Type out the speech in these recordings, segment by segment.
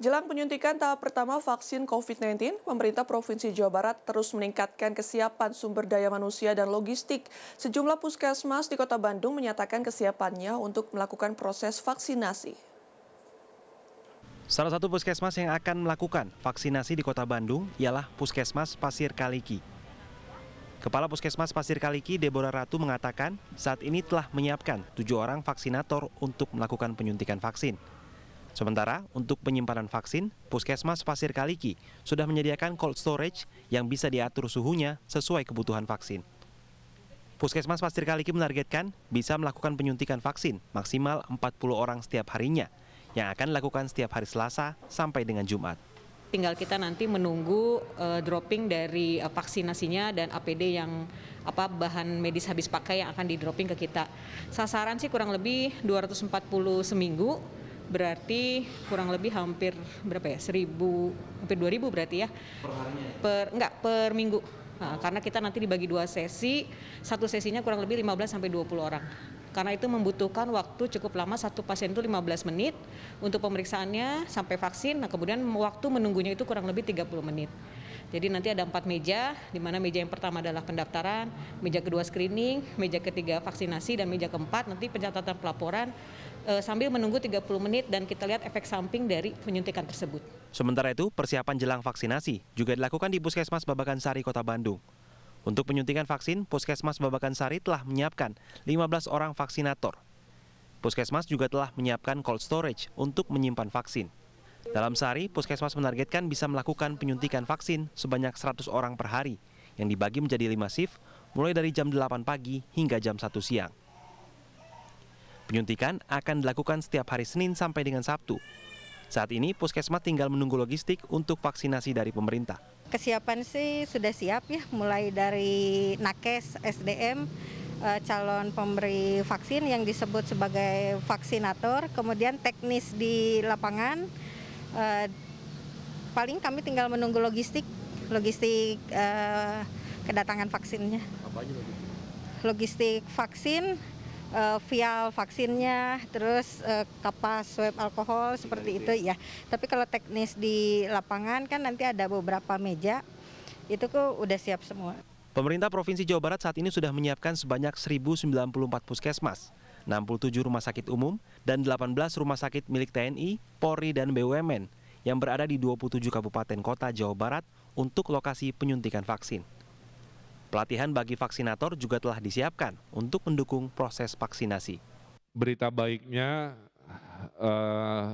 Jelang penyuntikan tahap pertama vaksin COVID-19, pemerintah Provinsi Jawa Barat terus meningkatkan kesiapan sumber daya manusia dan logistik. Sejumlah puskesmas di kota Bandung menyatakan kesiapannya untuk melakukan proses vaksinasi. Salah satu puskesmas yang akan melakukan vaksinasi di kota Bandung ialah Puskesmas Pasir Kaliki. Kepala Puskesmas Pasir Kaliki, Deborah Ratu, mengatakan saat ini telah menyiapkan tujuh orang vaksinator untuk melakukan penyuntikan vaksin. Sementara, untuk penyimpanan vaksin, Puskesmas Pasir Kaliki sudah menyediakan cold storage yang bisa diatur suhunya sesuai kebutuhan vaksin. Puskesmas Pasir Kaliki menargetkan bisa melakukan penyuntikan vaksin maksimal 40 orang setiap harinya, yang akan dilakukan setiap hari Selasa sampai dengan Jumat. Tinggal kita nanti menunggu uh, dropping dari uh, vaksinasinya dan APD yang apa bahan medis habis pakai yang akan di dropping ke kita. Sasaran sih kurang lebih 240 seminggu berarti kurang lebih hampir berapa ya seribu hampir dua ribu berarti ya per harinya ya? per enggak per minggu nah, karena kita nanti dibagi dua sesi satu sesinya kurang lebih 15 sampai 20 orang karena itu membutuhkan waktu cukup lama satu pasien itu 15 menit untuk pemeriksaannya sampai vaksin nah kemudian waktu menunggunya itu kurang lebih 30 menit jadi nanti ada empat meja, di mana meja yang pertama adalah pendaftaran, meja kedua screening, meja ketiga vaksinasi, dan meja keempat nanti pencatatan pelaporan eh, sambil menunggu 30 menit dan kita lihat efek samping dari penyuntikan tersebut. Sementara itu, persiapan jelang vaksinasi juga dilakukan di Puskesmas Babakan Sari, Kota Bandung. Untuk penyuntikan vaksin, Puskesmas Babakan Sari telah menyiapkan 15 orang vaksinator. Puskesmas juga telah menyiapkan cold storage untuk menyimpan vaksin. Dalam sehari, puskesmas menargetkan bisa melakukan penyuntikan vaksin sebanyak 100 orang per hari, yang dibagi menjadi 5 shift, mulai dari jam 8 pagi hingga jam 1 siang. Penyuntikan akan dilakukan setiap hari Senin sampai dengan Sabtu. Saat ini, puskesmas tinggal menunggu logistik untuk vaksinasi dari pemerintah. Kesiapan sih sudah siap ya, mulai dari nakes, SDM, eh, calon pemberi vaksin yang disebut sebagai vaksinator, kemudian teknis di lapangan, Eh, paling kami tinggal menunggu logistik logistik uh, kedatangan vaksinnya. Apa aja logistik? Logistik vaksin, uh, vial vaksinnya, terus uh, kapas swab alkohol seperti itu ya. Tapi kalau teknis di lapangan kan nanti ada beberapa meja, itu kok udah siap semua. Pemerintah Provinsi Jawa Barat saat ini sudah menyiapkan sebanyak 1.094 puskesmas, 67 rumah sakit umum, dan 18 rumah sakit milik TNI, Polri, dan BUMN yang berada di 27 kabupaten kota Jawa Barat untuk lokasi penyuntikan vaksin. Pelatihan bagi vaksinator juga telah disiapkan untuk mendukung proses vaksinasi. Berita baiknya, eh,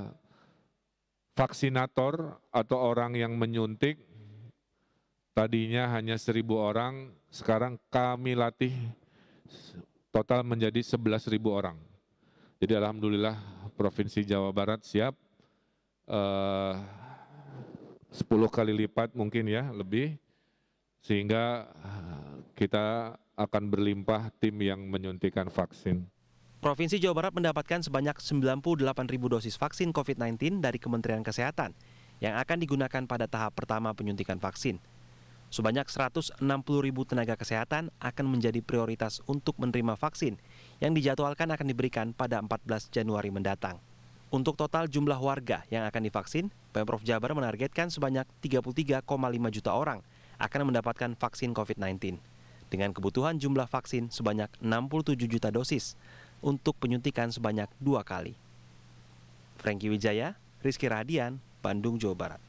vaksinator atau orang yang menyuntik Tadinya hanya seribu orang, sekarang kami latih total menjadi sebelas ribu orang. Jadi alhamdulillah Provinsi Jawa Barat siap eh, uh, 10 kali lipat mungkin ya lebih sehingga eh, kita akan berlimpah tim yang menyuntikan vaksin. Provinsi Jawa Barat mendapatkan sebanyak 98.000 dosis vaksin COVID-19 dari Kementerian Kesehatan yang akan digunakan pada tahap pertama penyuntikan vaksin. Sebanyak 160 ribu tenaga kesehatan akan menjadi prioritas untuk menerima vaksin yang dijadwalkan akan diberikan pada 14 Januari mendatang. Untuk total jumlah warga yang akan divaksin, Pemprov Jabar menargetkan sebanyak 33,5 juta orang akan mendapatkan vaksin COVID-19 dengan kebutuhan jumlah vaksin sebanyak 67 juta dosis untuk penyuntikan sebanyak dua kali. Franky Wijaya, Rizky Radian, Bandung, Jawa Barat.